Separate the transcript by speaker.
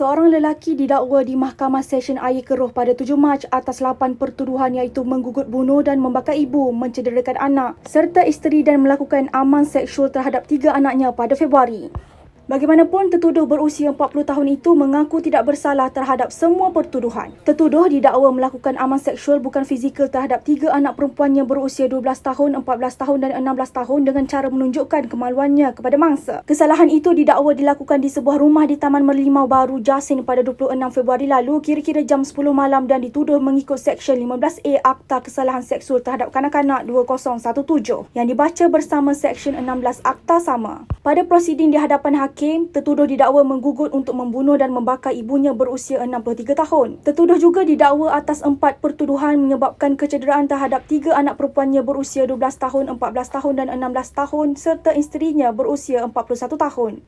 Speaker 1: seorang lelaki didakwa di Mahkamah Session Air Keruh pada 7 Mac atas 8 pertuduhan iaitu menggugut bunuh dan membakar ibu, mencederakan anak serta isteri dan melakukan aman seksual terhadap tiga anaknya pada Februari. Bagaimanapun, tertuduh berusia 40 tahun itu mengaku tidak bersalah terhadap semua pertuduhan. Tertuduh didakwa melakukan aman seksual bukan fizikal terhadap tiga anak perempuan yang berusia 12 tahun, 14 tahun dan 16 tahun dengan cara menunjukkan kemaluannya kepada mangsa. Kesalahan itu didakwa dilakukan di sebuah rumah di Taman Merlimau Baru Jasin pada 26 Februari lalu kira-kira jam 10 malam dan dituduh mengikut Seksyen 15A Akta Kesalahan Seksual terhadap Kanak-Kanak 2017 yang dibaca bersama Seksyen 16 Akta sama. Pada prosiding di hadapan hakim, tertuduh didakwa menggugut untuk membunuh dan membakar ibunya berusia 63 tahun. Tertuduh juga didakwa atas empat pertuduhan menyebabkan kecederaan terhadap tiga anak perempuannya berusia 12 tahun, 14 tahun dan 16 tahun serta isterinya berusia 41 tahun.